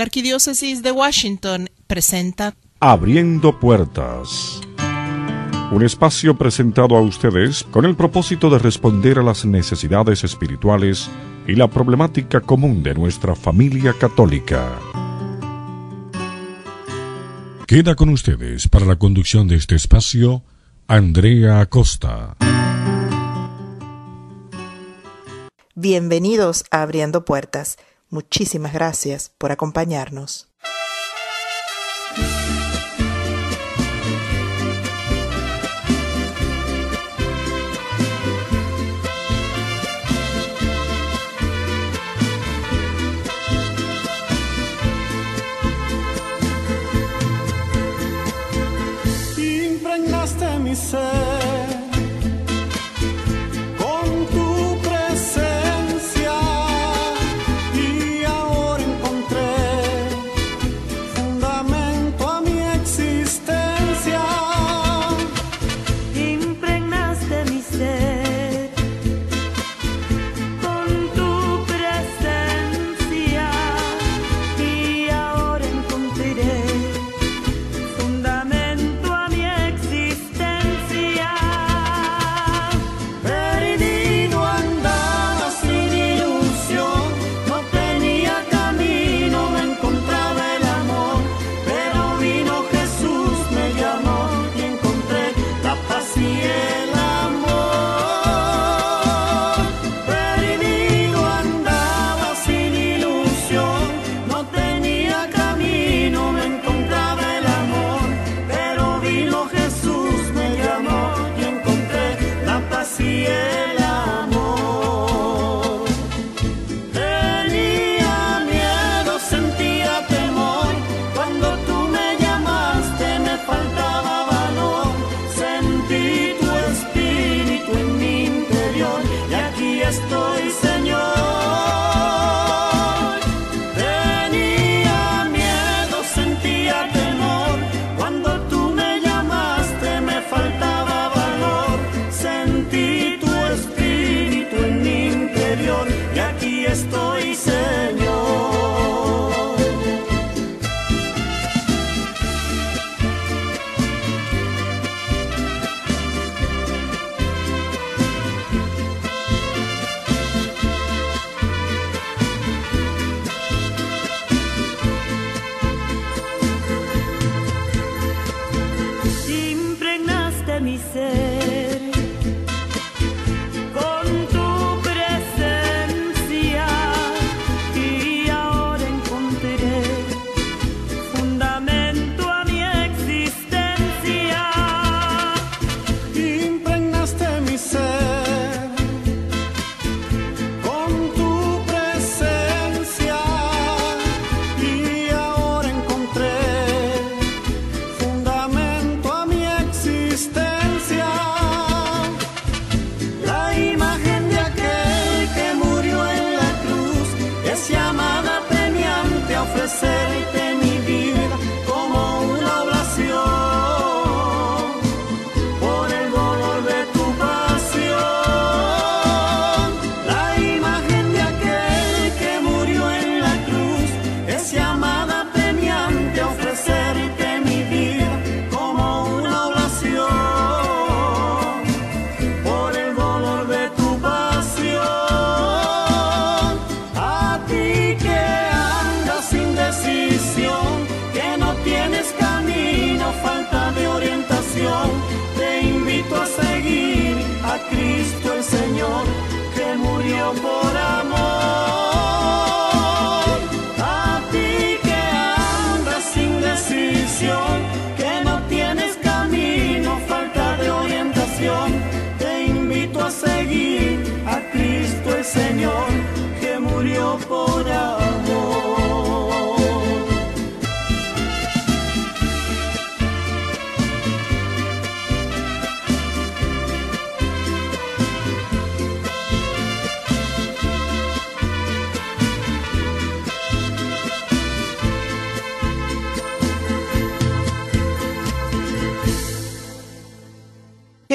La Arquidiócesis de Washington presenta Abriendo Puertas. Un espacio presentado a ustedes con el propósito de responder a las necesidades espirituales y la problemática común de nuestra familia católica. Queda con ustedes para la conducción de este espacio Andrea Acosta. Bienvenidos a Abriendo Puertas. Muchísimas gracias por acompañarnos.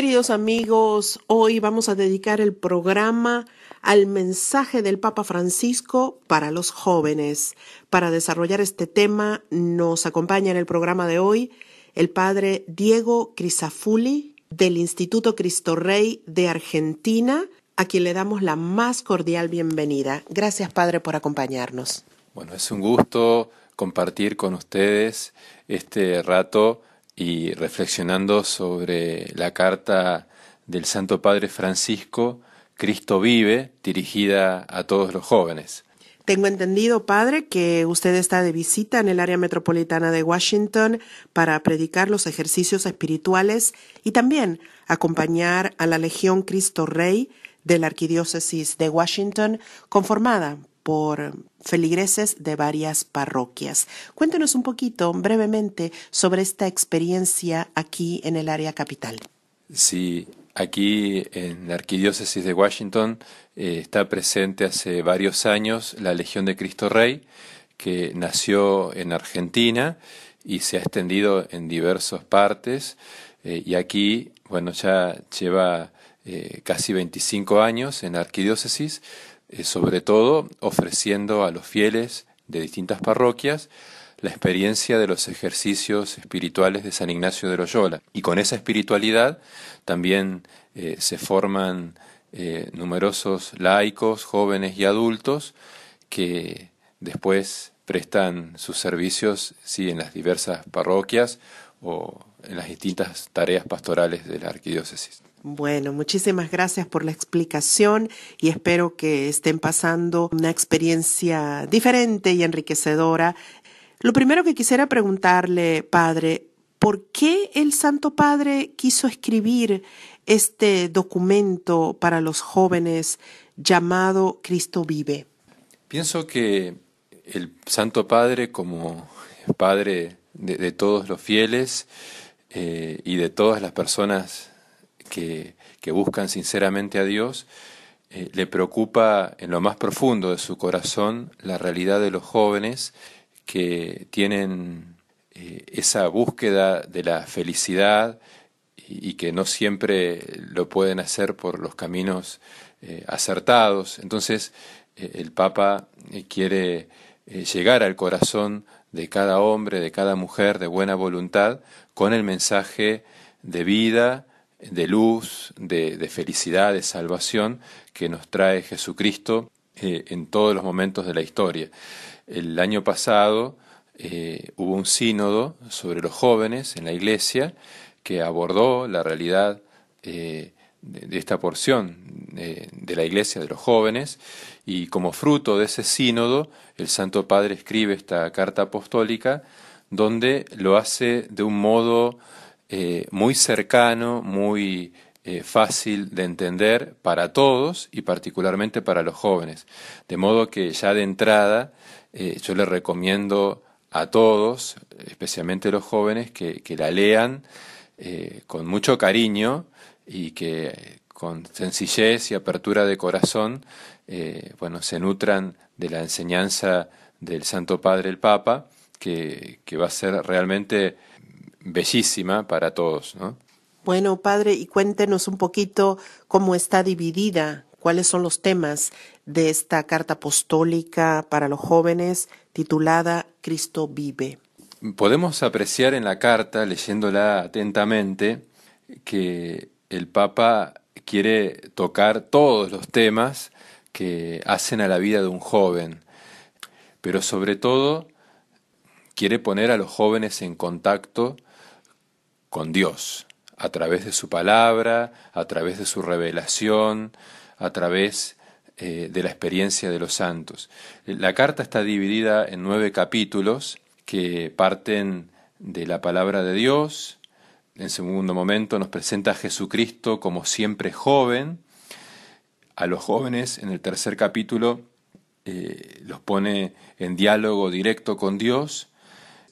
Queridos amigos, hoy vamos a dedicar el programa al mensaje del Papa Francisco para los jóvenes. Para desarrollar este tema nos acompaña en el programa de hoy el padre Diego Crisafulli del Instituto Cristo Rey de Argentina, a quien le damos la más cordial bienvenida. Gracias, padre, por acompañarnos. Bueno, es un gusto compartir con ustedes este rato y reflexionando sobre la carta del Santo Padre Francisco, Cristo vive, dirigida a todos los jóvenes. Tengo entendido, padre, que usted está de visita en el área metropolitana de Washington para predicar los ejercicios espirituales y también acompañar a la Legión Cristo Rey de la Arquidiócesis de Washington, conformada por feligreses de varias parroquias. Cuéntenos un poquito brevemente sobre esta experiencia aquí en el área capital. Sí, aquí en la Arquidiócesis de Washington eh, está presente hace varios años la Legión de Cristo Rey, que nació en Argentina y se ha extendido en diversas partes. Eh, y aquí, bueno, ya lleva eh, casi 25 años en la Arquidiócesis eh, sobre todo ofreciendo a los fieles de distintas parroquias la experiencia de los ejercicios espirituales de San Ignacio de Loyola. Y con esa espiritualidad también eh, se forman eh, numerosos laicos, jóvenes y adultos que después prestan sus servicios en las diversas parroquias o en las distintas tareas pastorales de la arquidiócesis. Bueno, muchísimas gracias por la explicación y espero que estén pasando una experiencia diferente y enriquecedora. Lo primero que quisiera preguntarle, padre, ¿por qué el Santo Padre quiso escribir este documento para los jóvenes llamado Cristo vive? Pienso que el Santo Padre, como Padre de, todos los fieles eh, y de todas las personas que, buscan sinceramente a Dios, eh, le preocupa en lo más profundo de su corazón la realidad de los jóvenes que tienen eh, esa búsqueda de la felicidad y, que no siempre lo pueden hacer por los caminos eh, acertados. Entonces, el Papa quiere llegar al corazón de cada hombre, de cada mujer de buena voluntad, con el mensaje de vida, de luz, de, felicidad, de salvación que nos trae Jesucristo eh, en todos los momentos de la historia. El año pasado eh, hubo un sínodo sobre los jóvenes en la iglesia que abordó la realidad eh, de, esta porción de la iglesia, de los jóvenes, y como fruto de ese sínodo, el Santo Padre escribe esta carta apostólica donde lo hace de un modo eh, muy cercano, muy eh, fácil de entender para todos y particularmente para los jóvenes. De modo que ya de entrada eh, yo les recomiendo a todos, especialmente los jóvenes, que, que la lean con mucho cariño y que con sencillez y apertura de corazón, bueno, se nutran de la enseñanza del Santo Padre el Papa, que, que va a ser realmente bellísima para todos. ¿no? Bueno, padre, y cuéntenos un poquito cómo está dividida, cuáles son los temas de esta carta apostólica para los jóvenes titulada Cristo vive. Podemos apreciar en la carta, leyéndola atentamente, que el Papa quiere tocar todos los temas que hacen a la vida de un joven, pero sobre todo quiere poner a los jóvenes en contacto con Dios, a través de su palabra, a través de su revelación, a través eh, de la experiencia de los santos. La carta está dividida en nueve capítulos que parten de la palabra de Dios. En segundo momento nos presenta a Jesucristo como siempre joven. A los jóvenes en el tercer capítulo eh, los pone en diálogo directo con Dios.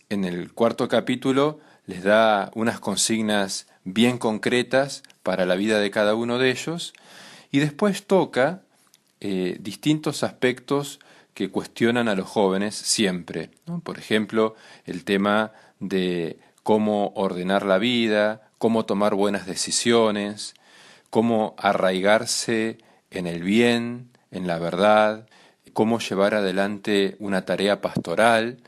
En el cuarto capítulo les da unas consignas bien concretas para la vida de cada uno de ellos y después toca eh, distintos aspectos que cuestionan a los jóvenes siempre. Por ejemplo, el tema de cómo ordenar la vida, cómo tomar buenas decisiones, cómo arraigarse en el bien, en la verdad, cómo llevar adelante una tarea pastoral,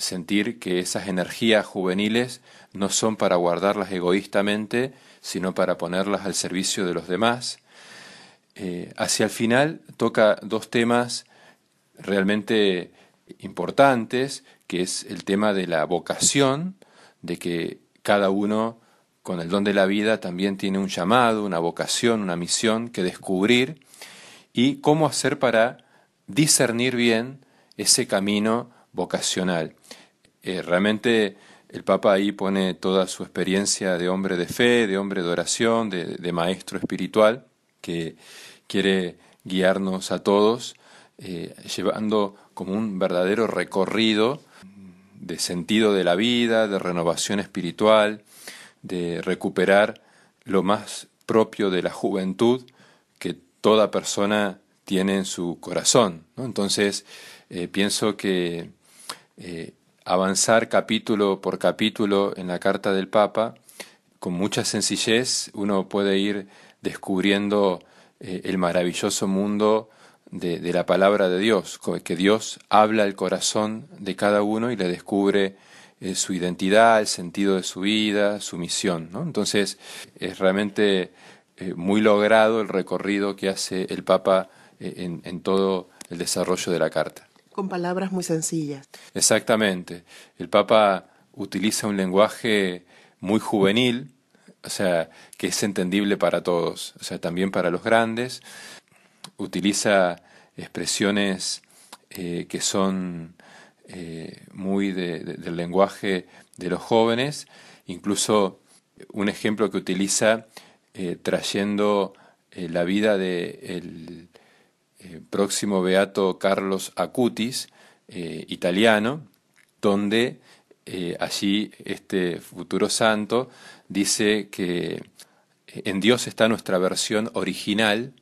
sentir que esas energías juveniles no son para guardarlas egoístamente, sino para ponerlas al servicio de los demás. Eh, hacia el final toca dos temas realmente importantes, que es el tema de la vocación, de que cada uno con el don de la vida también tiene un llamado, una vocación, una misión que descubrir y cómo hacer para discernir bien ese camino vocacional. Eh, realmente el Papa ahí pone toda su experiencia de hombre de fe, de hombre de oración, de, maestro espiritual, que quiere guiarnos a todos, eh, llevando como un verdadero recorrido de sentido de la vida, de renovación espiritual, de recuperar lo más propio de la juventud que toda persona tiene en su corazón. Entonces, eh, pienso que eh, avanzar capítulo por capítulo en la carta del Papa, con mucha sencillez uno puede ir descubriendo eh, el maravilloso mundo de, la palabra de Dios, que Dios habla al corazón de cada uno y le descubre eh, su identidad, el sentido de su vida, su misión. Entonces es realmente muy logrado el recorrido que hace el Papa en todo el desarrollo de la carta con palabras muy sencillas. Exactamente. El Papa utiliza un lenguaje muy juvenil, o sea, que es entendible para todos, o sea, también para los grandes. Utiliza expresiones eh, que son eh, muy del lenguaje de los jóvenes, incluso un ejemplo que utiliza eh, trayendo la vida del de eh, próximo beato Carlos Acutis, eh, italiano, donde eh, allí este futuro santo dice que en Dios está nuestra versión original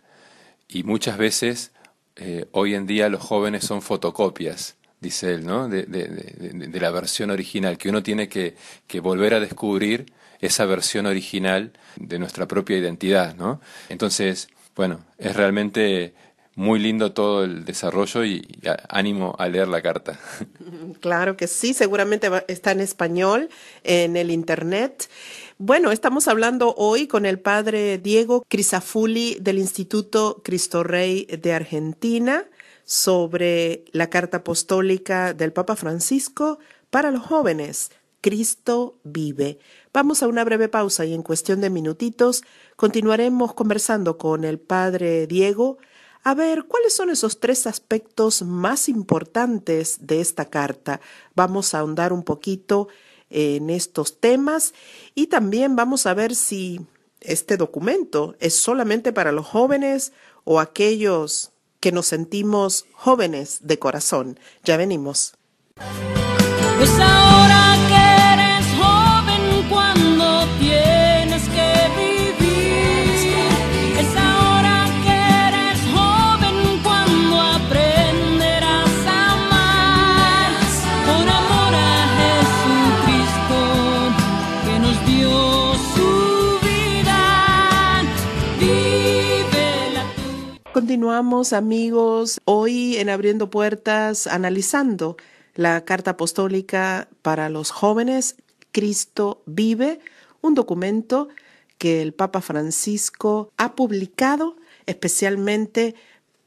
y muchas veces hoy en día los jóvenes son fotocopias dice él, ¿no? De, la versión original, que uno tiene que, volver a descubrir esa versión original de nuestra propia identidad, ¿no? Entonces, bueno, es realmente muy lindo todo el desarrollo y ánimo a leer la carta. Claro que sí, seguramente está en español en el Internet. Bueno, estamos hablando hoy con el padre Diego Crisafulli del Instituto Cristo Rey de Argentina sobre la carta apostólica del Papa Francisco para los jóvenes. Cristo vive. Vamos a una breve pausa y en cuestión de minutitos continuaremos conversando con el padre Diego a ver, ¿cuáles son esos tres aspectos más importantes de esta carta? Vamos a ahondar un poquito en estos temas y también vamos a ver si este documento es solamente para los jóvenes o aquellos que nos sentimos jóvenes de corazón. Ya venimos. Pues amigos, hoy en Abriendo Puertas, analizando la Carta Apostólica para los Jóvenes, Cristo Vive, un documento que el Papa Francisco ha publicado especialmente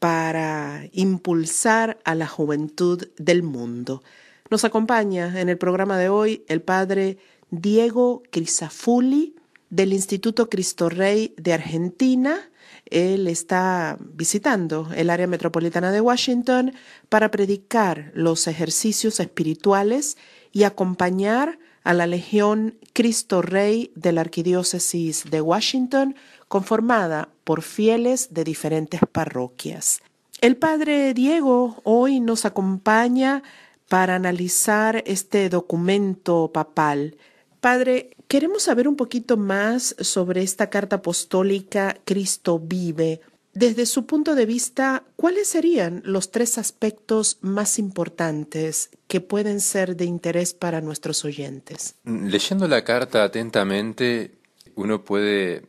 para impulsar a la juventud del mundo. Nos acompaña en el programa de hoy el padre Diego Crisafulli del Instituto Cristo Rey de Argentina, él está visitando el área metropolitana de Washington para predicar los ejercicios espirituales y acompañar a la Legión Cristo Rey de la Arquidiócesis de Washington, conformada por fieles de diferentes parroquias. El Padre Diego hoy nos acompaña para analizar este documento papal Padre, queremos saber un poquito más sobre esta carta apostólica Cristo vive. Desde su punto de vista, ¿cuáles serían los tres aspectos más importantes que pueden ser de interés para nuestros oyentes? Mm, leyendo la carta atentamente, uno puede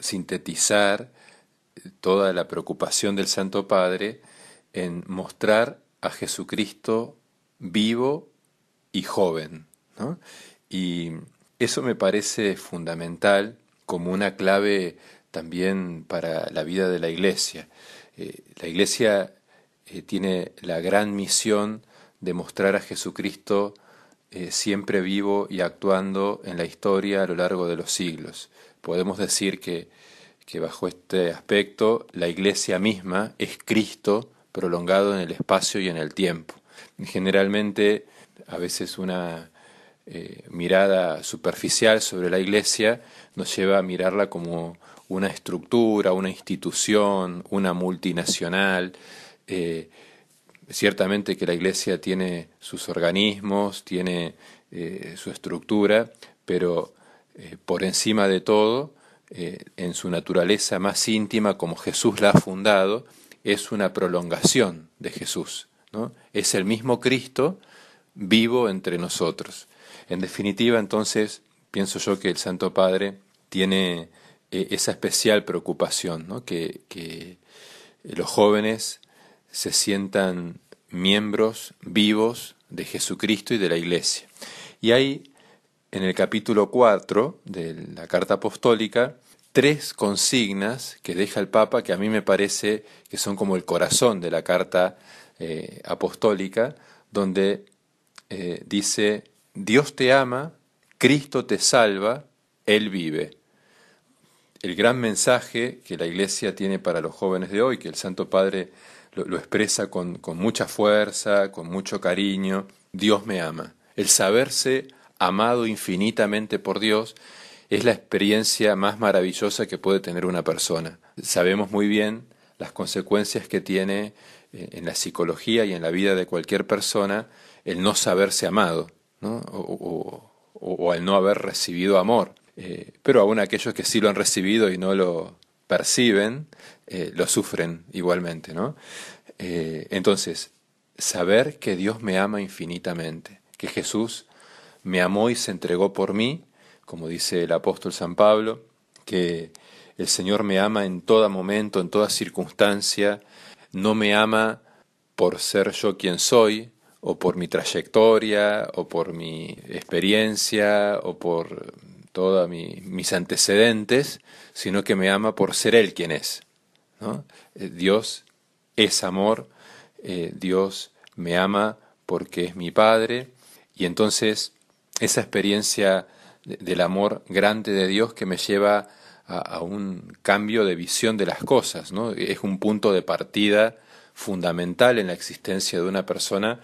sintetizar toda la preocupación del Santo Padre en mostrar a Jesucristo vivo y joven. ¿no? Y eso me parece fundamental como una clave también para la vida de la Iglesia. Eh, la Iglesia eh, tiene la gran misión de mostrar a Jesucristo eh, siempre vivo y actuando en la historia a lo largo de los siglos. Podemos decir que bajo este aspecto la Iglesia misma es Cristo prolongado en el espacio y en el tiempo. Generalmente a veces una eh, mirada superficial sobre la iglesia nos lleva a mirarla como una estructura, una institución, una multinacional. Eh, ciertamente que la iglesia tiene sus organismos, tiene eh, su estructura, pero por encima de todo, en su naturaleza más íntima, como Jesús la ha fundado, es una prolongación de Jesús. ¿no? Es el mismo Cristo vivo entre nosotros. En definitiva, entonces, pienso yo que el Santo Padre tiene eh, esa especial preocupación, que, los jóvenes se sientan miembros vivos de Jesucristo y de la Iglesia. Y hay en el capítulo 4 de la carta apostólica tres consignas que deja el Papa que a mí me parece que son como el corazón de la carta eh, apostólica, donde eh, dice Dios te ama, Cristo te salva, Él vive. El gran mensaje que la Iglesia tiene para los jóvenes de hoy, que el Santo Padre lo, expresa con mucha fuerza, con mucho cariño, Dios me ama. El saberse amado infinitamente por Dios es la experiencia más maravillosa que puede tener una persona. Sabemos muy bien las consecuencias que tiene eh, en la psicología y en la vida de cualquier persona el no saberse amado, o, al no haber recibido amor. Eh, pero aún aquellos que sí lo han recibido y no lo perciben, eh, lo sufren igualmente. Eh, entonces, saber que Dios me ama infinitamente, que Jesús me amó y se entregó por mí, como dice el apóstol San Pablo, que el Señor me ama en todo momento, en toda circunstancia, no me ama por ser yo quien soy, o por mi trayectoria, o por mi experiencia, o por todos mis antecedentes, sino que me ama por ser Él quien es. Eh, Dios es amor, eh, Dios me ama porque es mi Padre, y entonces esa experiencia del amor grande de Dios que me lleva a, un cambio de visión de las cosas, es un punto de partida fundamental en la existencia de una persona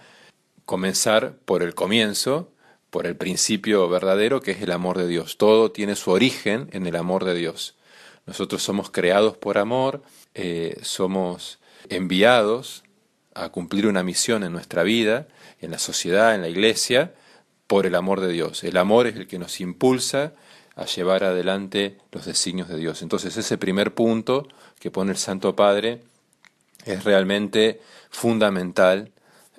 comenzar por el comienzo, por el principio verdadero que es el amor de Dios. Todo tiene su origen en el amor de Dios. Nosotros somos creados por amor, eh, somos enviados a cumplir una misión en nuestra vida, en la sociedad, en la iglesia, por el amor de Dios. El amor es el que nos impulsa a llevar adelante los designios de Dios. Entonces ese primer punto que pone el Santo Padre es realmente fundamental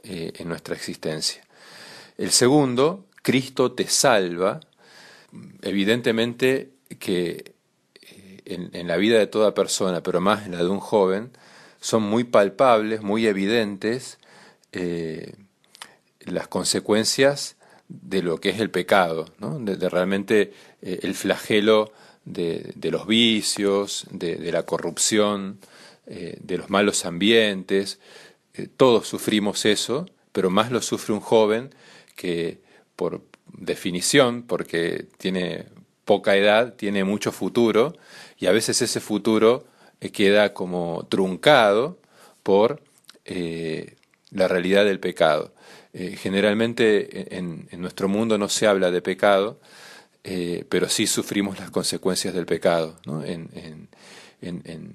eh, en nuestra existencia. El segundo, Cristo te salva, evidentemente que eh, en, la vida de toda persona, pero más en la de un joven, son muy palpables, muy evidentes eh, las consecuencias de lo que es el pecado, de, realmente el flagelo de, los vicios, de, la corrupción, de los malos ambientes, eh, todos sufrimos eso, pero más lo sufre un joven que por definición, porque tiene poca edad, tiene mucho futuro y a veces ese futuro eh, queda como truncado por eh, la realidad del pecado. generalmente en, nuestro mundo no se habla de pecado, pero sí sufrimos las consecuencias del pecado, en,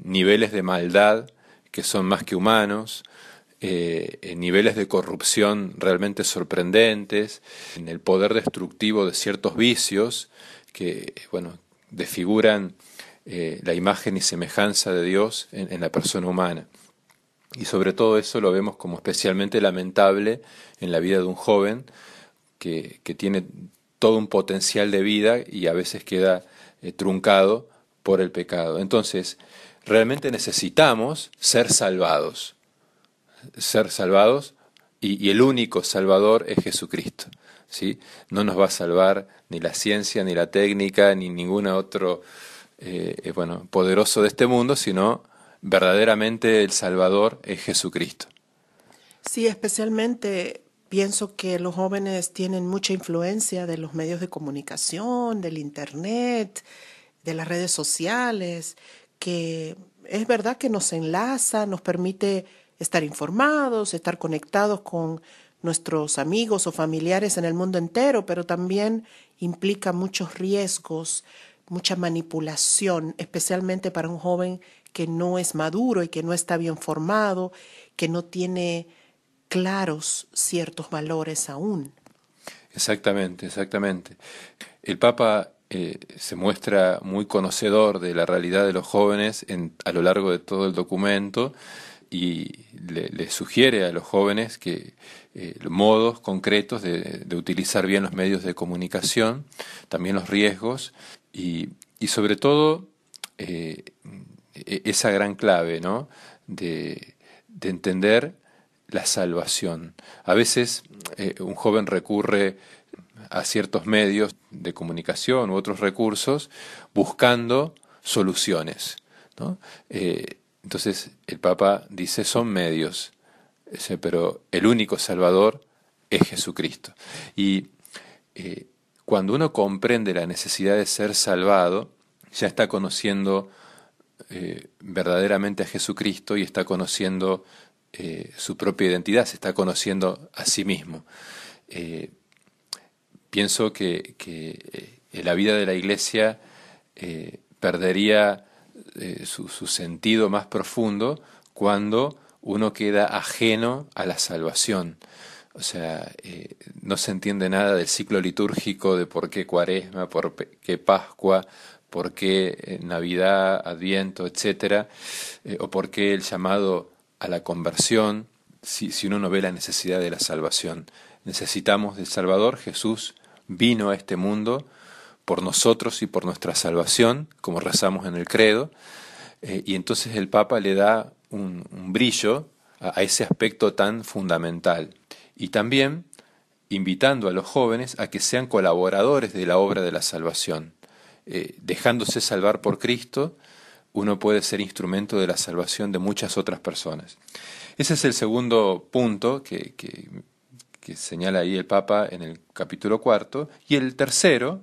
niveles de maldad que son más que humanos, eh, en niveles de corrupción realmente sorprendentes, en el poder destructivo de ciertos vicios que, bueno, desfiguran eh, la imagen y semejanza de Dios en, la persona humana. Y sobre todo eso lo vemos como especialmente lamentable en la vida de un joven que, tiene todo un potencial de vida y a veces queda eh, truncado por el pecado. Entonces, realmente necesitamos ser salvados ser salvados y, el único salvador es Jesucristo. ¿sí? No nos va a salvar ni la ciencia, ni la técnica, ni ningún otro eh, eh, bueno, poderoso de este mundo, sino verdaderamente el salvador es Jesucristo. Sí, especialmente pienso que los jóvenes tienen mucha influencia de los medios de comunicación, del Internet, de las redes sociales, que es verdad que nos enlaza, nos permite estar informados, estar conectados con nuestros amigos o familiares en el mundo entero, pero también implica muchos riesgos, mucha manipulación, especialmente para un joven que no es maduro y que no está bien formado, que no tiene claros ciertos valores aún. Exactamente, exactamente. El Papa eh, se muestra muy conocedor de la realidad de los jóvenes a lo largo de todo el documento y le, sugiere a los jóvenes que eh, modos concretos de, utilizar bien los medios de comunicación, también los riesgos y, sobre todo eh, e, esa gran clave de, entender la salvación. A veces eh, un joven recurre a ciertos medios de comunicación u otros recursos buscando soluciones. ¿no? Entonces el Papa dice, son medios, pero el único Salvador es Jesucristo. Y eh, cuando uno comprende la necesidad de ser salvado, ya está conociendo eh, verdaderamente a Jesucristo y está conociendo eh, su propia identidad, se está conociendo a sí mismo. pienso que la vida de la iglesia perdería eh, su, sentido más profundo cuando uno queda ajeno a la salvación. O sea, eh, no se entiende nada del ciclo litúrgico de por qué cuaresma, por qué Pascua, por qué eh, Navidad, Adviento, etcétera, o por qué el llamado a la conversión, si, si uno no ve la necesidad de la salvación. Necesitamos del Salvador, Jesús vino a este mundo por nosotros y por nuestra salvación, como rezamos en el credo, eh, y entonces el Papa le da un, brillo a, ese aspecto tan fundamental. Y también invitando a los jóvenes a que sean colaboradores de la obra de la salvación. Eh, dejándose salvar por Cristo, uno puede ser instrumento de la salvación de muchas otras personas. Ese es el segundo punto que, que señala ahí el Papa en el capítulo cuarto. Y el tercero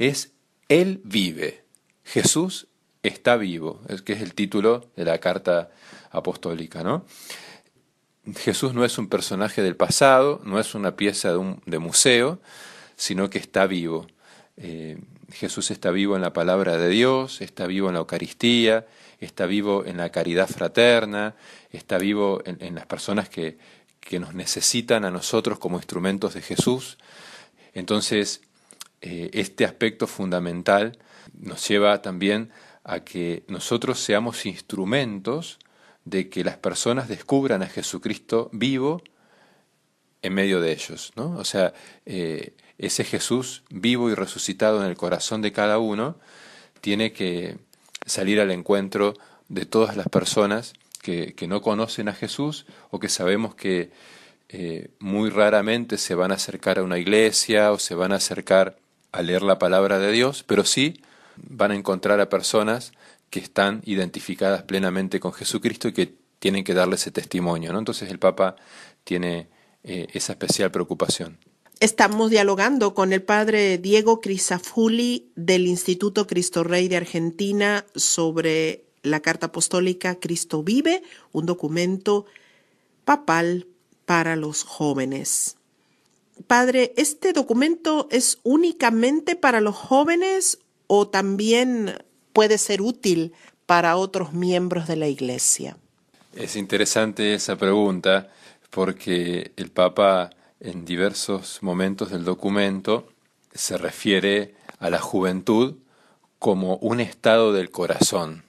es Él vive, Jesús está vivo, que es el título de la carta apostólica, ¿no? Jesús no es un personaje del pasado, no es una pieza de, un, de museo, sino que está vivo. Eh, Jesús está vivo en la palabra de Dios, está vivo en la Eucaristía, está vivo en la caridad fraterna, está vivo en, las personas que, que nos necesitan a nosotros como instrumentos de Jesús. Entonces, eh, este aspecto fundamental nos lleva también a que nosotros seamos instrumentos de que las personas descubran a Jesucristo vivo en medio de ellos. O sea, eh, ese Jesús vivo y resucitado en el corazón de cada uno tiene que salir al encuentro de todas las personas que, no conocen a Jesús o que sabemos que eh, muy raramente se van a acercar a una iglesia o se van a acercar a leer la palabra de Dios, pero sí van a encontrar a personas que están identificadas plenamente con Jesucristo y que tienen que darle ese testimonio. ¿no? Entonces el Papa tiene eh, esa especial preocupación. Estamos dialogando con el padre Diego Crisafulli del Instituto Cristo Rey de Argentina sobre la Carta Apostólica Cristo Vive, un documento papal para los jóvenes. Padre, ¿este documento es únicamente para los jóvenes o también puede ser útil para otros miembros de la Iglesia? Es interesante esa pregunta porque el Papa en diversos momentos del documento se refiere a la juventud como un estado del corazón,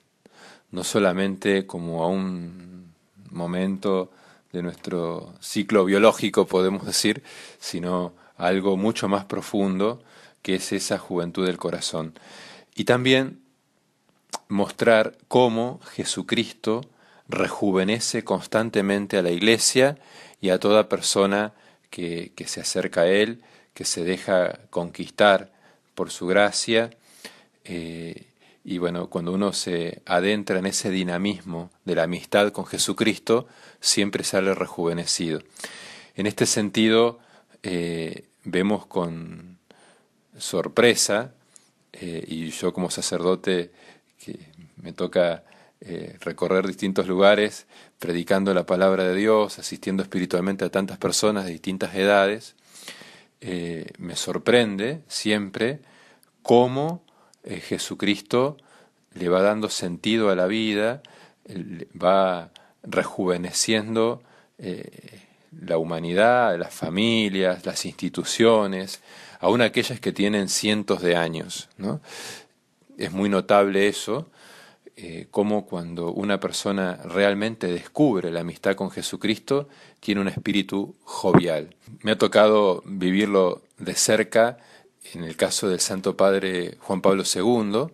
no solamente como a un momento de nuestro ciclo biológico, podemos decir, sino algo mucho más profundo que es esa juventud del corazón. Y también mostrar cómo Jesucristo rejuvenece constantemente a la iglesia y a toda persona que, se acerca a Él, que se deja conquistar por su gracia eh, y bueno, cuando uno se adentra en ese dinamismo de la amistad con Jesucristo, siempre sale rejuvenecido. En este sentido, eh, vemos con sorpresa, eh, y yo como sacerdote que me toca eh, recorrer distintos lugares, predicando la palabra de Dios, asistiendo espiritualmente a tantas personas de distintas edades, me sorprende siempre cómo eh, Jesucristo le va dando sentido a la vida, va rejuveneciendo eh, la humanidad, las familias, las instituciones, aun aquellas que tienen cientos de años. Es muy notable eso, eh, como cuando una persona realmente descubre la amistad con Jesucristo, tiene un espíritu jovial. Me ha tocado vivirlo de cerca en el caso del Santo Padre Juan Pablo II,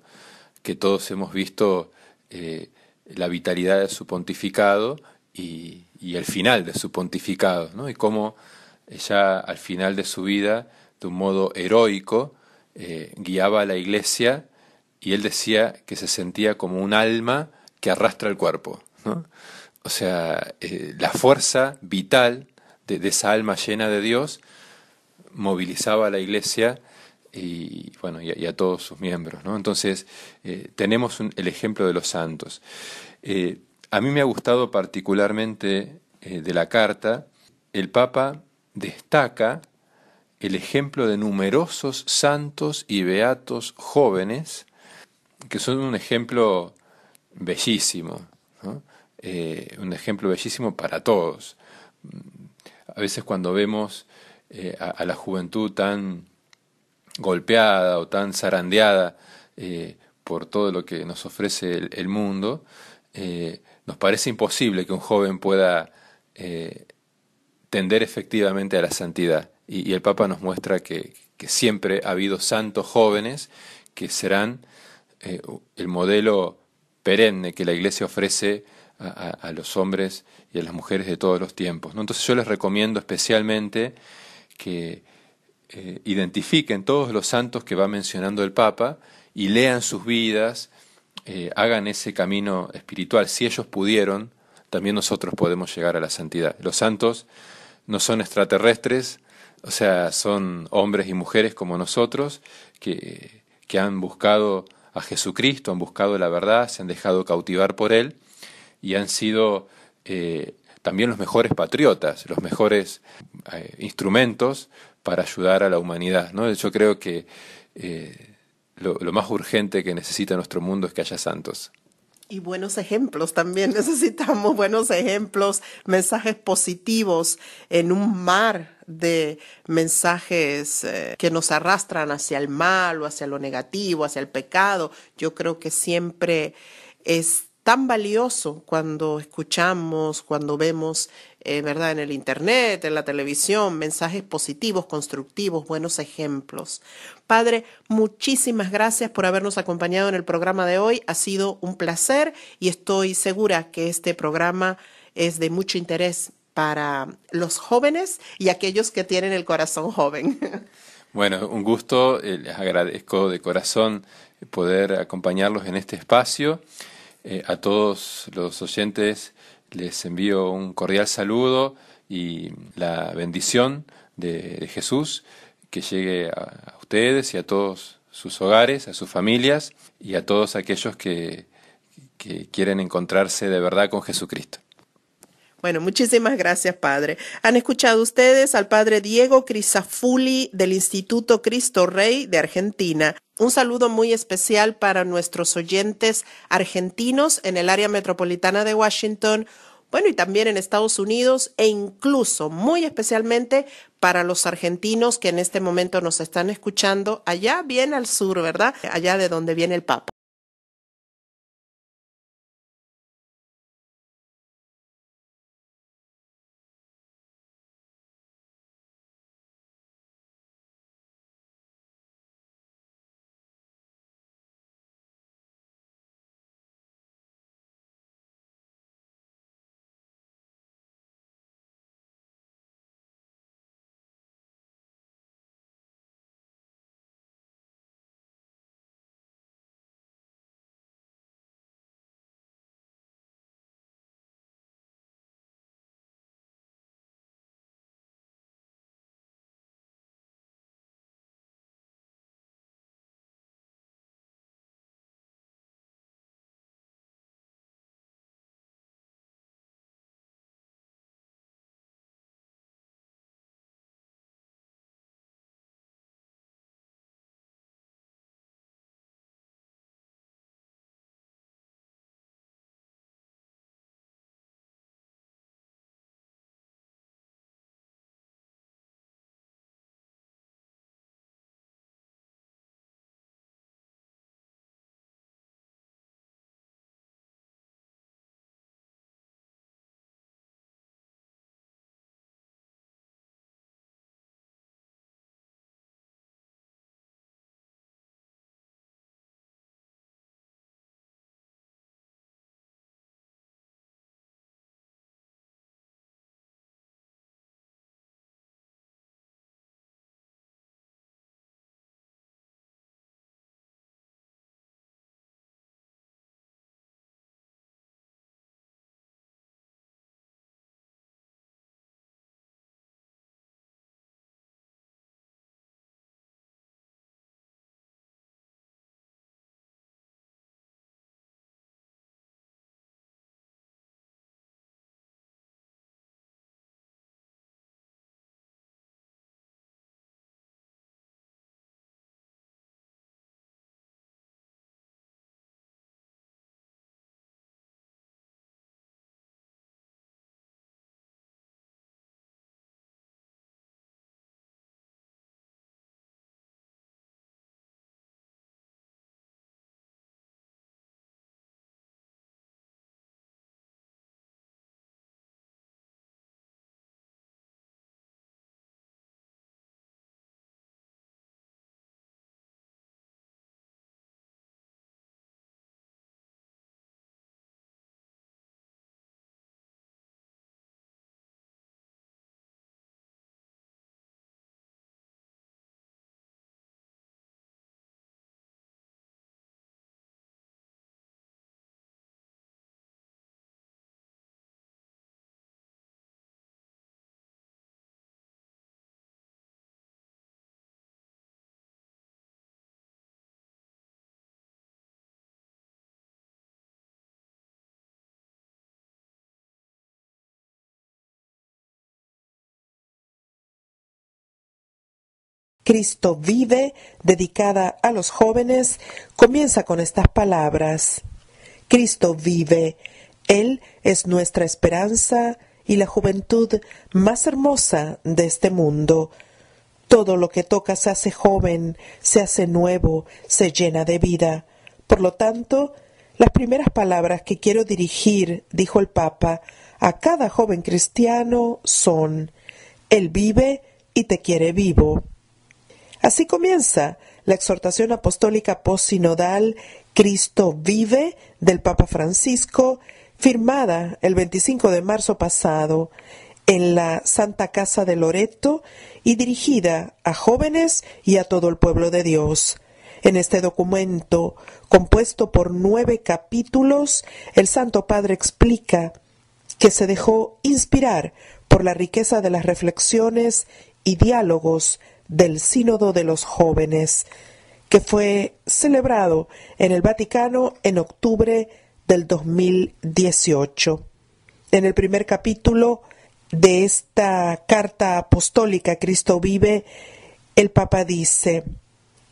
que todos hemos visto eh, la vitalidad de su pontificado y, el final de su pontificado, ¿no? y cómo ella al final de su vida, de un modo heroico, eh, guiaba a la iglesia y él decía que se sentía como un alma que arrastra el cuerpo. ¿no? O sea, eh, la fuerza vital de, de esa alma llena de Dios movilizaba a la iglesia y bueno y a, todos sus miembros no entonces eh, tenemos el ejemplo de los santos eh, a mí me ha gustado particularmente eh, de la carta el Papa destaca el ejemplo de numerosos santos y beatos jóvenes que son un ejemplo bellísimo un ejemplo bellísimo para todos a veces cuando vemos a la juventud tan golpeada o tan zarandeada eh, por todo lo que nos ofrece el, mundo, eh, nos parece imposible que un joven pueda eh, tender efectivamente a la santidad. Y, el Papa nos muestra que, siempre ha habido santos jóvenes que serán el modelo perenne que la Iglesia ofrece a, los hombres y a las mujeres de todos los tiempos. Entonces yo les recomiendo especialmente que eh, identifiquen todos los santos que va mencionando el Papa y lean sus vidas, eh, hagan ese camino espiritual. Si ellos pudieron, también nosotros podemos llegar a la santidad. Los santos no son extraterrestres, o sea, son hombres y mujeres como nosotros que, han buscado a Jesucristo, han buscado la verdad, se han dejado cautivar por Él y han sido eh, también los mejores patriotas, los mejores instrumentos para ayudar a la humanidad. ¿no? Yo creo que eh, lo, más urgente que necesita nuestro mundo es que haya santos. Y buenos ejemplos también. Necesitamos buenos ejemplos, mensajes positivos en un mar de mensajes eh, que nos arrastran hacia el mal o hacia lo negativo, hacia el pecado. Yo creo que siempre es tan valioso cuando escuchamos, cuando vemos, eh, ¿verdad? En el Internet, en la televisión, mensajes positivos, constructivos, buenos ejemplos. Padre, muchísimas gracias por habernos acompañado en el programa de hoy. Ha sido un placer y estoy segura que este programa es de mucho interés para los jóvenes y aquellos que tienen el corazón joven. Bueno, un gusto, eh, les agradezco de corazón poder acompañarlos en este espacio eh, a todos los oyentes les envío un cordial saludo y la bendición de, Jesús que llegue a, ustedes y a todos sus hogares, a sus familias y a todos aquellos que quieren encontrarse de verdad con Jesucristo. Bueno, muchísimas gracias, Padre. Han escuchado ustedes al Padre Diego Crisafuli del Instituto Cristo Rey de Argentina. Un saludo muy especial para nuestros oyentes argentinos en el área metropolitana de Washington, bueno, y también en Estados Unidos e incluso muy especialmente para los argentinos que en este momento nos están escuchando allá bien al sur, ¿verdad? Allá de donde viene el Papa. Cristo vive, dedicada a los jóvenes, comienza con estas palabras. Cristo vive, Él es nuestra esperanza y la juventud más hermosa de este mundo. Todo lo que toca se hace joven, se hace nuevo, se llena de vida. Por lo tanto, las primeras palabras que quiero dirigir, dijo el Papa, a cada joven cristiano son, Él vive y te quiere vivo. Así comienza la exhortación apostólica posinodal Cristo vive del Papa Francisco, firmada el 25 de marzo pasado en la Santa Casa de Loreto y dirigida a jóvenes y a todo el pueblo de Dios. En este documento, compuesto por nueve capítulos, el Santo Padre explica que se dejó inspirar por la riqueza de las reflexiones y diálogos del Sínodo de los Jóvenes, que fue celebrado en el Vaticano en octubre del 2018. En el primer capítulo de esta carta apostólica, Cristo vive, el Papa dice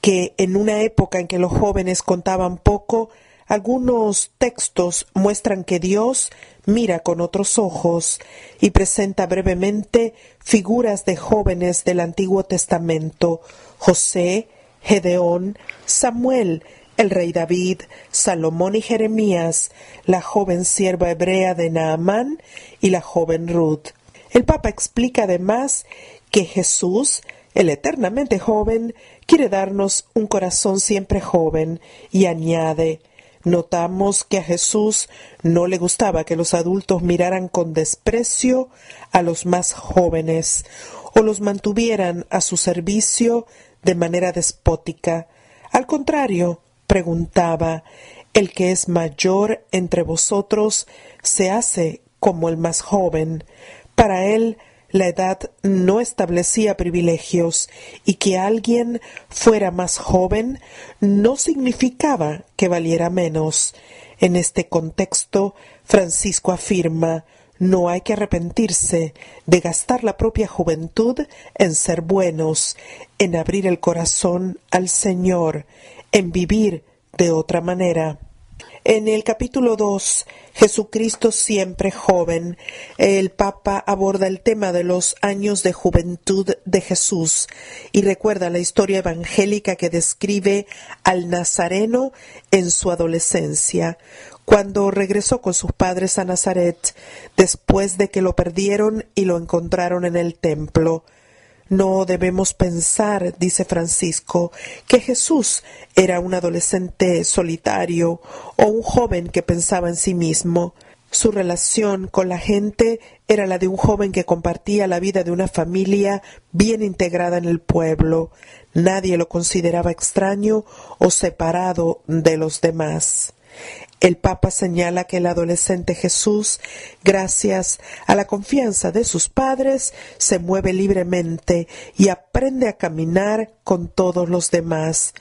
que en una época en que los jóvenes contaban poco, algunos textos muestran que Dios mira con otros ojos y presenta brevemente figuras de jóvenes del Antiguo Testamento, José, Gedeón, Samuel, el rey David, Salomón y Jeremías, la joven sierva hebrea de Naamán y la joven Ruth. El Papa explica además que Jesús el eternamente joven quiere darnos un corazón siempre joven y añade notamos que a Jesús no le gustaba que los adultos miraran con desprecio a los más jóvenes o los mantuvieran a su servicio de manera despótica. Al contrario, preguntaba, el que es mayor entre vosotros se hace como el más joven. Para él la edad no establecía privilegios y que alguien fuera más joven no significaba que valiera menos. En este contexto, Francisco afirma, no hay que arrepentirse de gastar la propia juventud en ser buenos, en abrir el corazón al Señor, en vivir de otra manera. En el capítulo 2, Jesucristo siempre joven, el Papa aborda el tema de los años de juventud de Jesús y recuerda la historia evangélica que describe al Nazareno en su adolescencia, cuando regresó con sus padres a Nazaret, después de que lo perdieron y lo encontraron en el templo. No debemos pensar, dice Francisco, que Jesús era un adolescente solitario o un joven que pensaba en sí mismo. Su relación con la gente era la de un joven que compartía la vida de una familia bien integrada en el pueblo. Nadie lo consideraba extraño o separado de los demás. El Papa señala que el adolescente Jesús, gracias a la confianza de sus padres, se mueve libremente y aprende a caminar con todos los demás.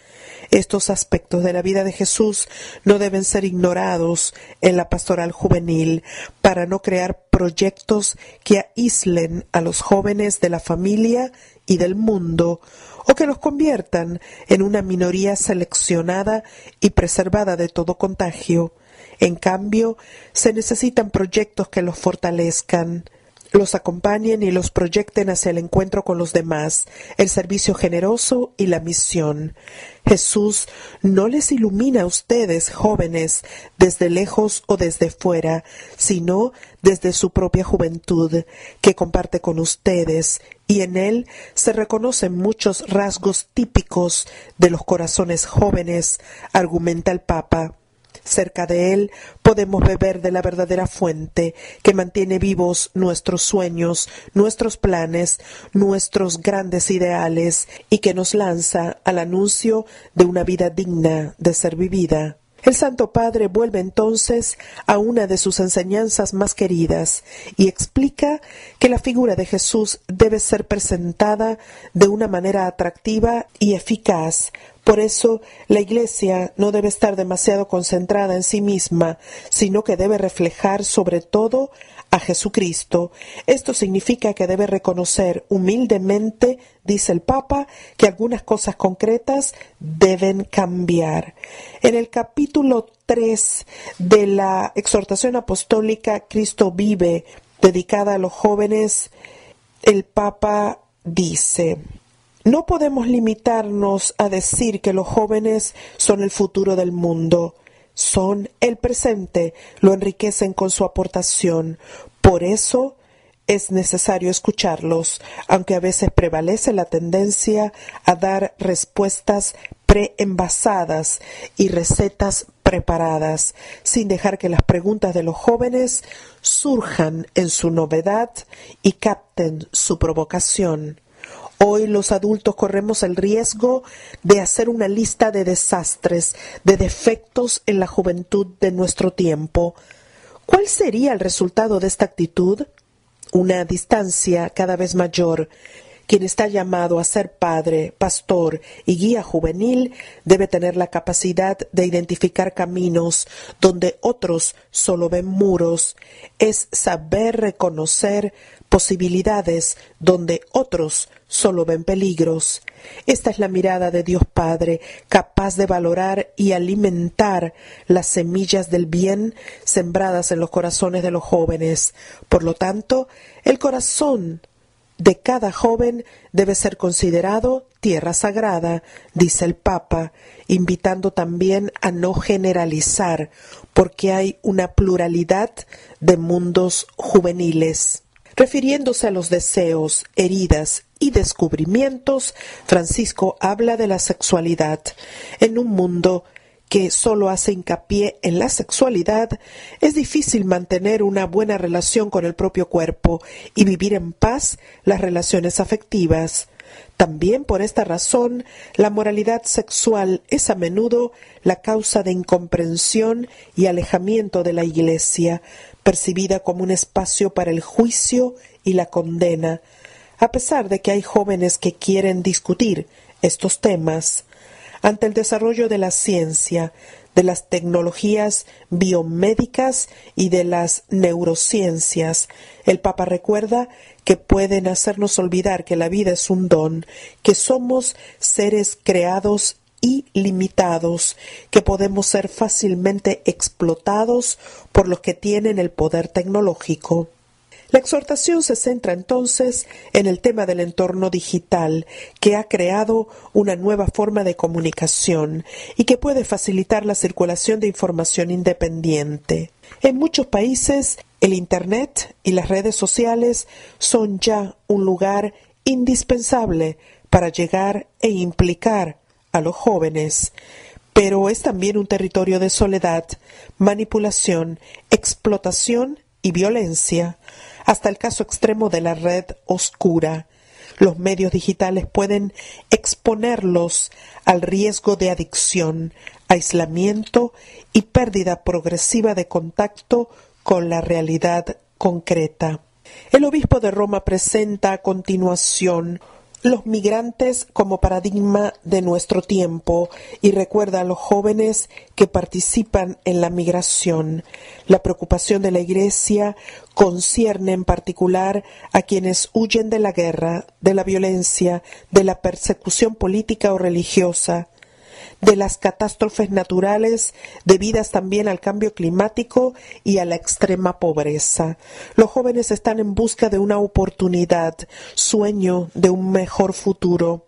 Estos aspectos de la vida de Jesús no deben ser ignorados en la pastoral juvenil para no crear proyectos que aíslen a los jóvenes de la familia y del mundo o que los conviertan en una minoría seleccionada y preservada de todo contagio. En cambio, se necesitan proyectos que los fortalezcan, los acompañen y los proyecten hacia el encuentro con los demás, el servicio generoso y la misión. Jesús no les ilumina a ustedes, jóvenes, desde lejos o desde fuera, sino desde su propia juventud, que comparte con ustedes y en él se reconocen muchos rasgos típicos de los corazones jóvenes, argumenta el Papa. Cerca de él podemos beber de la verdadera fuente que mantiene vivos nuestros sueños, nuestros planes, nuestros grandes ideales y que nos lanza al anuncio de una vida digna de ser vivida. El Santo Padre vuelve entonces a una de sus enseñanzas más queridas y explica que la figura de Jesús debe ser presentada de una manera atractiva y eficaz. Por eso, la Iglesia no debe estar demasiado concentrada en sí misma, sino que debe reflejar sobre todo a Jesucristo. Esto significa que debe reconocer humildemente, dice el Papa, que algunas cosas concretas deben cambiar. En el capítulo 3 de la exhortación apostólica Cristo vive, dedicada a los jóvenes, el Papa dice, no podemos limitarnos a decir que los jóvenes son el futuro del mundo son el presente, lo enriquecen con su aportación. Por eso es necesario escucharlos, aunque a veces prevalece la tendencia a dar respuestas preenvasadas y recetas preparadas, sin dejar que las preguntas de los jóvenes surjan en su novedad y capten su provocación. Hoy los adultos corremos el riesgo de hacer una lista de desastres, de defectos en la juventud de nuestro tiempo. ¿Cuál sería el resultado de esta actitud? Una distancia cada vez mayor, quien está llamado a ser padre, pastor y guía juvenil debe tener la capacidad de identificar caminos donde otros solo ven muros. Es saber reconocer posibilidades donde otros solo ven peligros. Esta es la mirada de Dios Padre, capaz de valorar y alimentar las semillas del bien sembradas en los corazones de los jóvenes. Por lo tanto, el corazón de cada joven debe ser considerado tierra sagrada, dice el Papa, invitando también a no generalizar, porque hay una pluralidad de mundos juveniles. Refiriéndose a los deseos, heridas y descubrimientos, Francisco habla de la sexualidad en un mundo que solo hace hincapié en la sexualidad, es difícil mantener una buena relación con el propio cuerpo y vivir en paz las relaciones afectivas. También por esta razón, la moralidad sexual es a menudo la causa de incomprensión y alejamiento de la Iglesia, percibida como un espacio para el juicio y la condena, a pesar de que hay jóvenes que quieren discutir estos temas ante el desarrollo de la ciencia, de las tecnologías biomédicas y de las neurociencias. El Papa recuerda que pueden hacernos olvidar que la vida es un don, que somos seres creados y limitados, que podemos ser fácilmente explotados por los que tienen el poder tecnológico. La exhortación se centra entonces en el tema del entorno digital, que ha creado una nueva forma de comunicación y que puede facilitar la circulación de información independiente. En muchos países, el Internet y las redes sociales son ya un lugar indispensable para llegar e implicar a los jóvenes, pero es también un territorio de soledad, manipulación, explotación y violencia hasta el caso extremo de la red oscura. Los medios digitales pueden exponerlos al riesgo de adicción, aislamiento y pérdida progresiva de contacto con la realidad concreta. El obispo de Roma presenta a continuación los migrantes como paradigma de nuestro tiempo y recuerda a los jóvenes que participan en la migración. La preocupación de la Iglesia concierne en particular a quienes huyen de la guerra, de la violencia, de la persecución política o religiosa, de las catástrofes naturales debidas también al cambio climático y a la extrema pobreza. Los jóvenes están en busca de una oportunidad, sueño de un mejor futuro.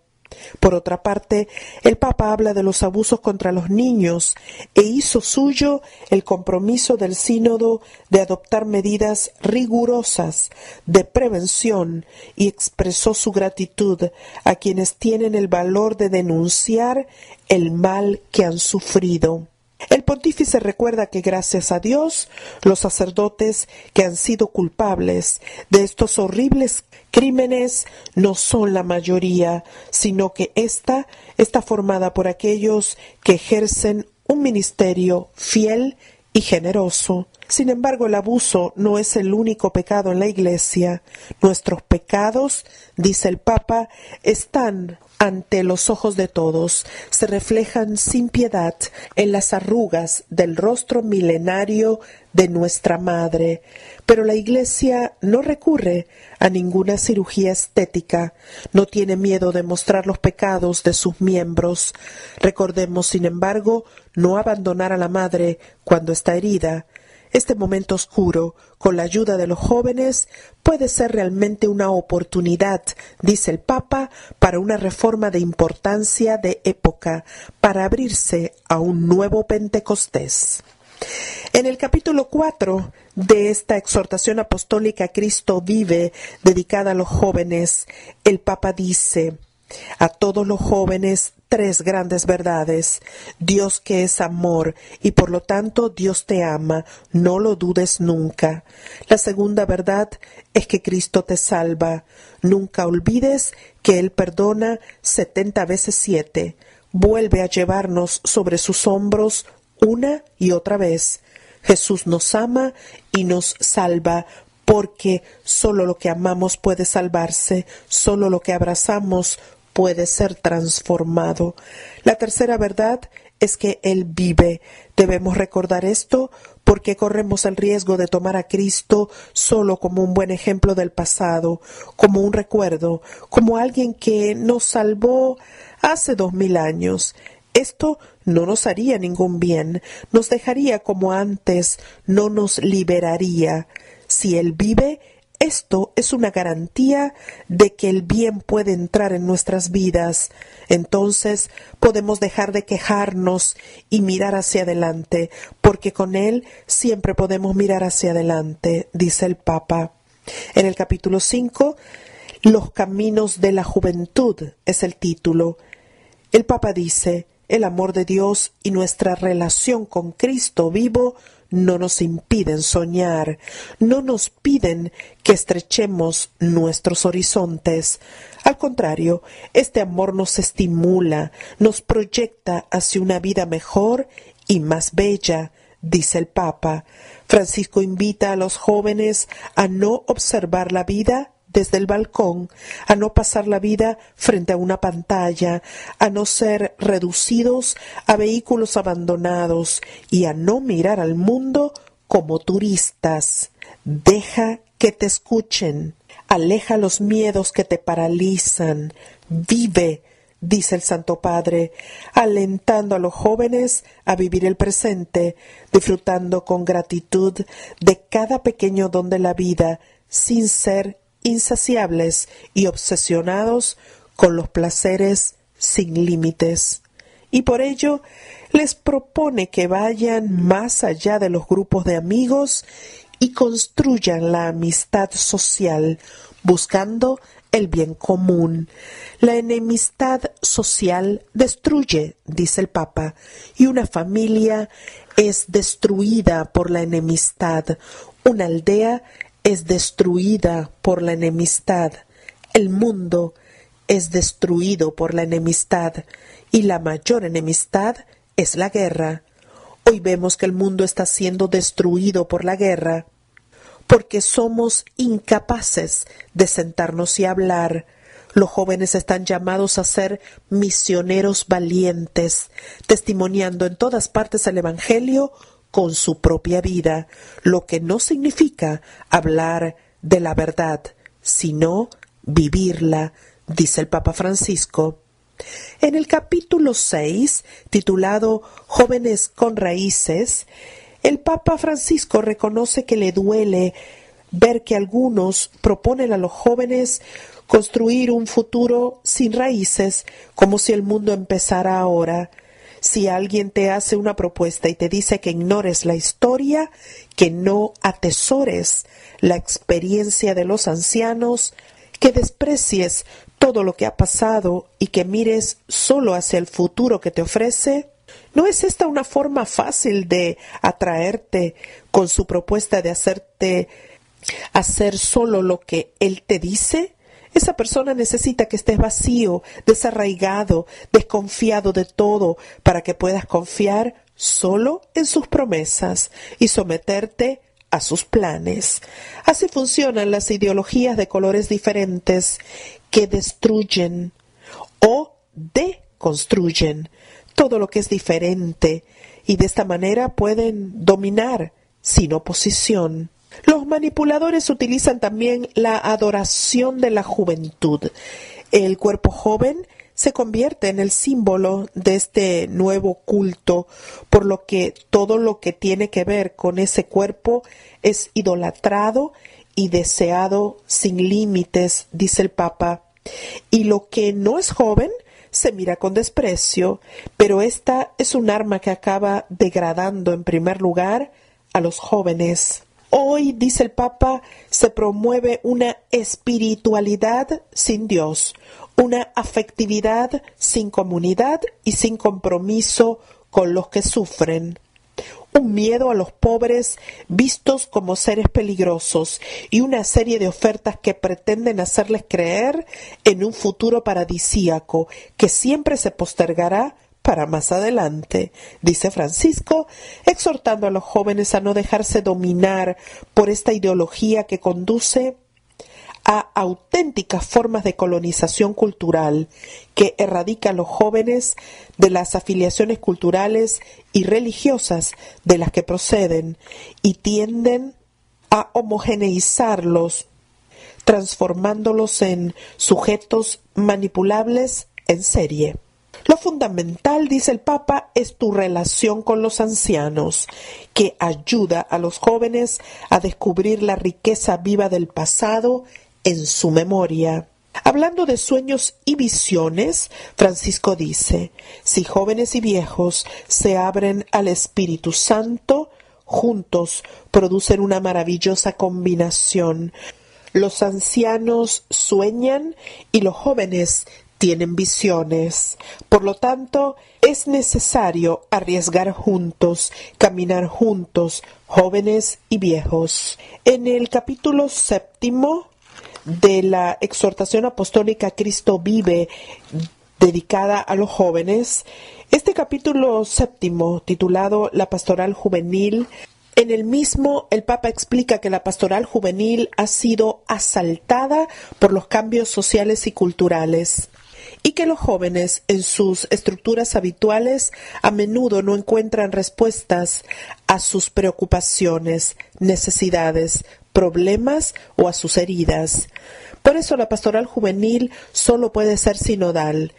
Por otra parte, el Papa habla de los abusos contra los niños e hizo suyo el compromiso del sínodo de adoptar medidas rigurosas de prevención y expresó su gratitud a quienes tienen el valor de denunciar el mal que han sufrido. El pontífice recuerda que gracias a Dios, los sacerdotes que han sido culpables de estos horribles crímenes no son la mayoría, sino que ésta está formada por aquellos que ejercen un ministerio fiel y generoso. Sin embargo, el abuso no es el único pecado en la Iglesia. Nuestros pecados, dice el Papa, están ante los ojos de todos, se reflejan sin piedad en las arrugas del rostro milenario de nuestra Madre. Pero la Iglesia no recurre a ninguna cirugía estética, no tiene miedo de mostrar los pecados de sus miembros. Recordemos, sin embargo, no abandonar a la madre cuando está herida, este momento oscuro, con la ayuda de los jóvenes, puede ser realmente una oportunidad, dice el Papa, para una reforma de importancia de época, para abrirse a un nuevo Pentecostés. En el capítulo 4 de esta exhortación apostólica Cristo vive, dedicada a los jóvenes, el Papa dice, a todos los jóvenes tres grandes verdades. Dios que es amor y por lo tanto Dios te ama, no lo dudes nunca. La segunda verdad es que Cristo te salva. Nunca olvides que Él perdona setenta veces siete. Vuelve a llevarnos sobre sus hombros una y otra vez. Jesús nos ama y nos salva porque solo lo que amamos puede salvarse, solo lo que abrazamos puede ser transformado. La tercera verdad es que Él vive. Debemos recordar esto porque corremos el riesgo de tomar a Cristo solo como un buen ejemplo del pasado, como un recuerdo, como alguien que nos salvó hace dos mil años. Esto no nos haría ningún bien, nos dejaría como antes, no nos liberaría. Si Él vive, esto es una garantía de que el bien puede entrar en nuestras vidas. Entonces podemos dejar de quejarnos y mirar hacia adelante, porque con Él siempre podemos mirar hacia adelante, dice el Papa. En el capítulo 5, Los caminos de la juventud es el título. El Papa dice, el amor de Dios y nuestra relación con Cristo vivo no nos impiden soñar, no nos piden que estrechemos nuestros horizontes. Al contrario, este amor nos estimula, nos proyecta hacia una vida mejor y más bella, dice el Papa. Francisco invita a los jóvenes a no observar la vida desde el balcón, a no pasar la vida frente a una pantalla, a no ser reducidos a vehículos abandonados y a no mirar al mundo como turistas. Deja que te escuchen, aleja los miedos que te paralizan, vive, dice el Santo Padre, alentando a los jóvenes a vivir el presente, disfrutando con gratitud de cada pequeño don de la vida, sin ser insaciables y obsesionados con los placeres sin límites. Y por ello les propone que vayan más allá de los grupos de amigos y construyan la amistad social, buscando el bien común. La enemistad social destruye, dice el Papa, y una familia es destruida por la enemistad. Una aldea es destruida por la enemistad, el mundo es destruido por la enemistad y la mayor enemistad es la guerra. Hoy vemos que el mundo está siendo destruido por la guerra porque somos incapaces de sentarnos y hablar. Los jóvenes están llamados a ser misioneros valientes, testimoniando en todas partes el Evangelio con su propia vida, lo que no significa hablar de la verdad, sino vivirla, dice el Papa Francisco. En el capítulo 6, titulado Jóvenes con Raíces, el Papa Francisco reconoce que le duele ver que algunos proponen a los jóvenes construir un futuro sin raíces, como si el mundo empezara ahora si alguien te hace una propuesta y te dice que ignores la historia, que no atesores la experiencia de los ancianos, que desprecies todo lo que ha pasado y que mires solo hacia el futuro que te ofrece? ¿No es esta una forma fácil de atraerte con su propuesta de hacerte hacer solo lo que él te dice? Esa persona necesita que estés vacío, desarraigado, desconfiado de todo, para que puedas confiar solo en sus promesas y someterte a sus planes. Así funcionan las ideologías de colores diferentes que destruyen o deconstruyen todo lo que es diferente y de esta manera pueden dominar sin oposición. Los manipuladores utilizan también la adoración de la juventud. El cuerpo joven se convierte en el símbolo de este nuevo culto, por lo que todo lo que tiene que ver con ese cuerpo es idolatrado y deseado sin límites, dice el Papa. Y lo que no es joven se mira con desprecio, pero esta es un arma que acaba degradando en primer lugar a los jóvenes. Hoy, dice el Papa, se promueve una espiritualidad sin Dios, una afectividad sin comunidad y sin compromiso con los que sufren un miedo a los pobres vistos como seres peligrosos y una serie de ofertas que pretenden hacerles creer en un futuro paradisíaco que siempre se postergará para más adelante, dice Francisco, exhortando a los jóvenes a no dejarse dominar por esta ideología que conduce a auténticas formas de colonización cultural que erradica a los jóvenes de las afiliaciones culturales y religiosas de las que proceden y tienden a homogeneizarlos, transformándolos en sujetos manipulables en serie. Lo fundamental, dice el Papa, es tu relación con los ancianos, que ayuda a los jóvenes a descubrir la riqueza viva del pasado en su memoria. Hablando de sueños y visiones, Francisco dice, si jóvenes y viejos se abren al Espíritu Santo, juntos producen una maravillosa combinación. Los ancianos sueñan y los jóvenes tienen visiones. Por lo tanto, es necesario arriesgar juntos, caminar juntos, jóvenes y viejos. En el capítulo séptimo de la exhortación apostólica Cristo vive, dedicada a los jóvenes, este capítulo séptimo, titulado La Pastoral Juvenil, en el mismo, el Papa explica que la pastoral juvenil ha sido asaltada por los cambios sociales y culturales y que los jóvenes en sus estructuras habituales a menudo no encuentran respuestas a sus preocupaciones, necesidades, problemas o a sus heridas. Por eso la pastoral juvenil solo puede ser sinodal,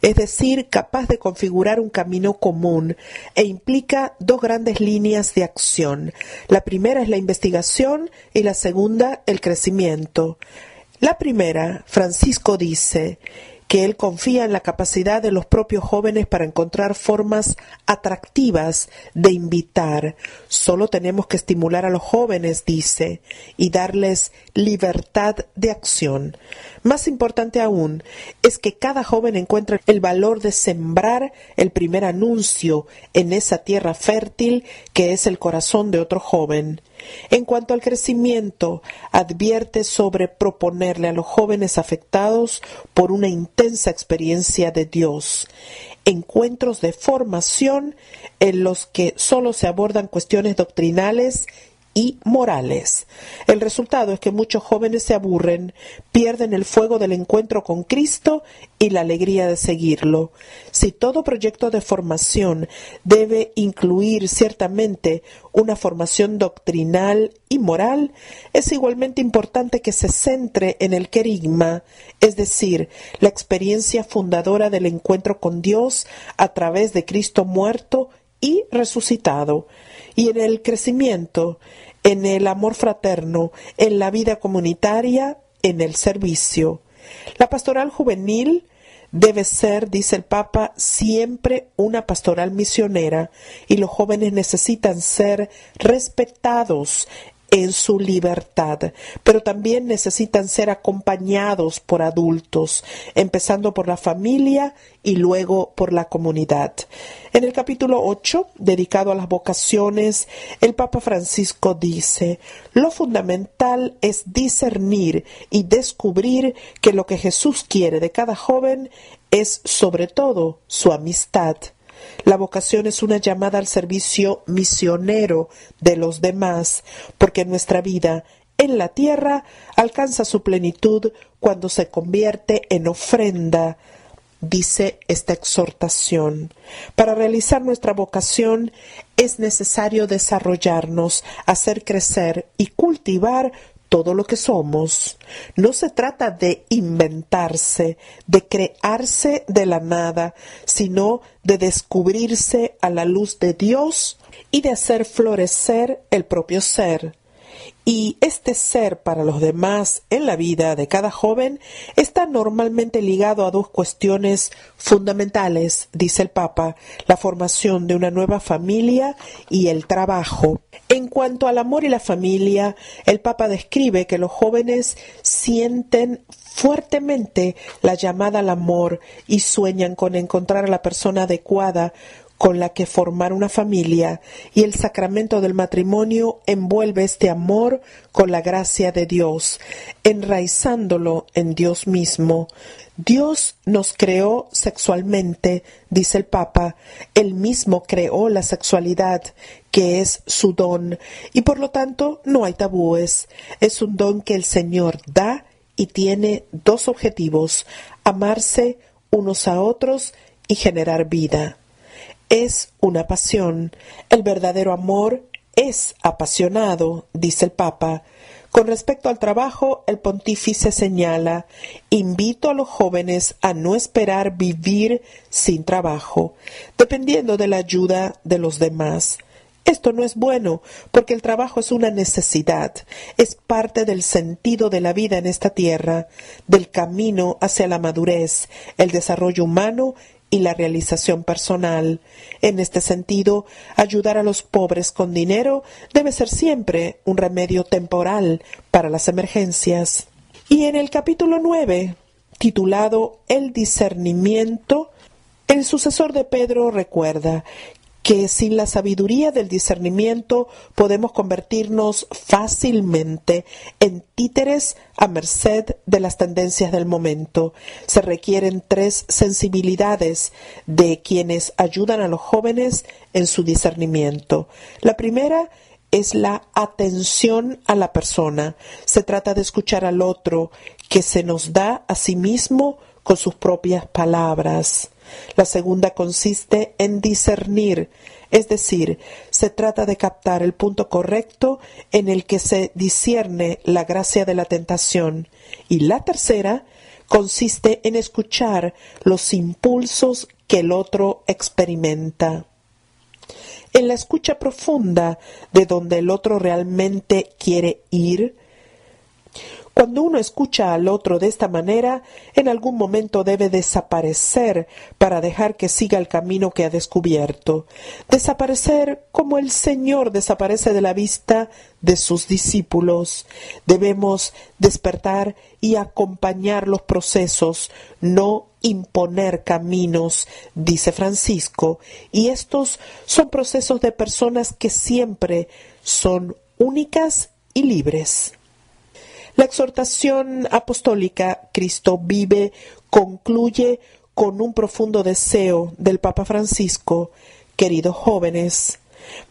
es decir, capaz de configurar un camino común, e implica dos grandes líneas de acción. La primera es la investigación y la segunda el crecimiento. La primera, Francisco dice, que él confía en la capacidad de los propios jóvenes para encontrar formas atractivas de invitar. Solo tenemos que estimular a los jóvenes, dice, y darles libertad de acción. Más importante aún es que cada joven encuentre el valor de sembrar el primer anuncio en esa tierra fértil que es el corazón de otro joven. En cuanto al crecimiento, advierte sobre proponerle a los jóvenes afectados por una intensa experiencia de Dios encuentros de formación en los que solo se abordan cuestiones doctrinales y morales. El resultado es que muchos jóvenes se aburren, pierden el fuego del encuentro con Cristo y la alegría de seguirlo. Si todo proyecto de formación debe incluir ciertamente una formación doctrinal y moral, es igualmente importante que se centre en el querigma, es decir, la experiencia fundadora del encuentro con Dios a través de Cristo muerto y resucitado, y en el crecimiento en el amor fraterno, en la vida comunitaria, en el servicio. La pastoral juvenil debe ser, dice el Papa, siempre una pastoral misionera y los jóvenes necesitan ser respetados en su libertad, pero también necesitan ser acompañados por adultos, empezando por la familia y luego por la comunidad. En el capítulo 8, dedicado a las vocaciones, el Papa Francisco dice, lo fundamental es discernir y descubrir que lo que Jesús quiere de cada joven es sobre todo su amistad la vocación es una llamada al servicio misionero de los demás, porque nuestra vida en la tierra alcanza su plenitud cuando se convierte en ofrenda, dice esta exhortación. Para realizar nuestra vocación es necesario desarrollarnos, hacer crecer y cultivar todo lo que somos. No se trata de inventarse, de crearse de la nada, sino de descubrirse a la luz de Dios y de hacer florecer el propio ser y este ser para los demás en la vida de cada joven está normalmente ligado a dos cuestiones fundamentales, dice el Papa, la formación de una nueva familia y el trabajo. En cuanto al amor y la familia, el Papa describe que los jóvenes sienten fuertemente la llamada al amor y sueñan con encontrar a la persona adecuada con la que formar una familia y el sacramento del matrimonio envuelve este amor con la gracia de Dios, enraizándolo en Dios mismo. Dios nos creó sexualmente, dice el Papa, él mismo creó la sexualidad, que es su don, y por lo tanto no hay tabúes, es un don que el Señor da y tiene dos objetivos, amarse unos a otros y generar vida es una pasión. El verdadero amor es apasionado, dice el Papa. Con respecto al trabajo, el pontífice señala, invito a los jóvenes a no esperar vivir sin trabajo, dependiendo de la ayuda de los demás. Esto no es bueno, porque el trabajo es una necesidad, es parte del sentido de la vida en esta tierra, del camino hacia la madurez, el desarrollo humano y la realización personal. En este sentido, ayudar a los pobres con dinero debe ser siempre un remedio temporal para las emergencias. Y en el capítulo 9, titulado El discernimiento, el sucesor de Pedro recuerda que sin la sabiduría del discernimiento podemos convertirnos fácilmente en títeres a merced de las tendencias del momento. Se requieren tres sensibilidades de quienes ayudan a los jóvenes en su discernimiento. La primera es la atención a la persona. Se trata de escuchar al otro que se nos da a sí mismo con sus propias palabras. La segunda consiste en discernir, es decir, se trata de captar el punto correcto en el que se discierne la gracia de la tentación. Y la tercera consiste en escuchar los impulsos que el otro experimenta. En la escucha profunda de donde el otro realmente quiere ir, cuando uno escucha al otro de esta manera, en algún momento debe desaparecer para dejar que siga el camino que ha descubierto. Desaparecer como el Señor desaparece de la vista de sus discípulos. Debemos despertar y acompañar los procesos, no imponer caminos, dice Francisco, y estos son procesos de personas que siempre son únicas y libres. La exhortación apostólica Cristo vive concluye con un profundo deseo del Papa Francisco, queridos jóvenes,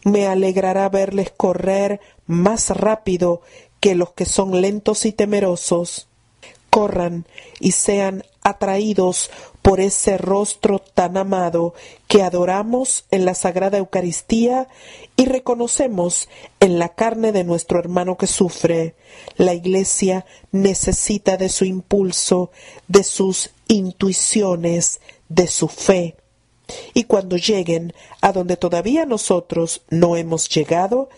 me alegrará verles correr más rápido que los que son lentos y temerosos. Corran y sean atraídos por ese rostro tan amado que adoramos en la Sagrada Eucaristía y reconocemos en la carne de nuestro hermano que sufre. La Iglesia necesita de su impulso, de sus intuiciones, de su fe. Y cuando lleguen a donde todavía nosotros no hemos llegado,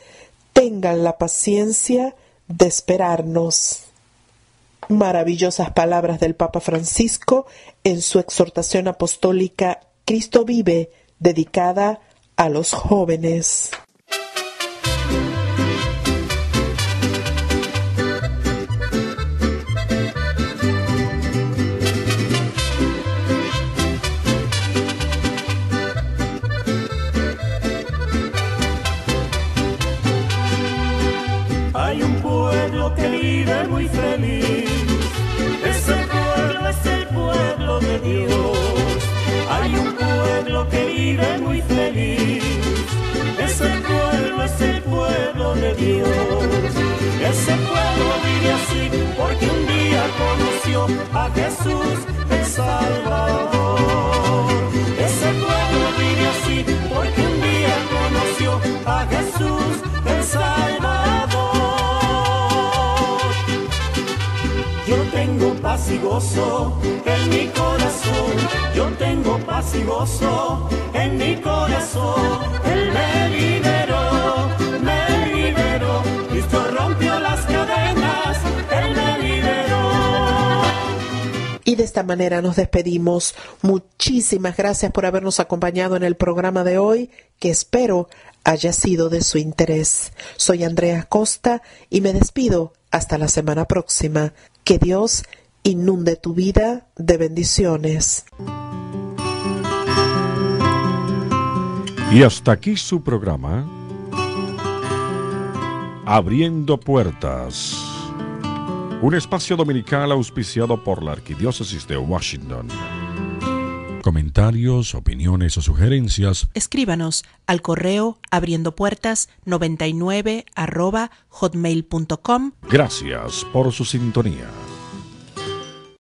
tengan la paciencia de esperarnos maravillosas palabras del Papa Francisco en su exhortación apostólica Cristo vive, dedicada a los jóvenes. nos despedimos. Muchísimas gracias por habernos acompañado en el programa de hoy, que espero haya sido de su interés. Soy Andrea Costa y me despido hasta la semana próxima. Que Dios inunde tu vida de bendiciones. Y hasta aquí su programa, Abriendo Puertas un espacio dominical auspiciado por la Arquidiócesis de Washington. Comentarios, opiniones o sugerencias. Escríbanos al correo abriendo puertas 99 hotmail.com. Gracias por su sintonía.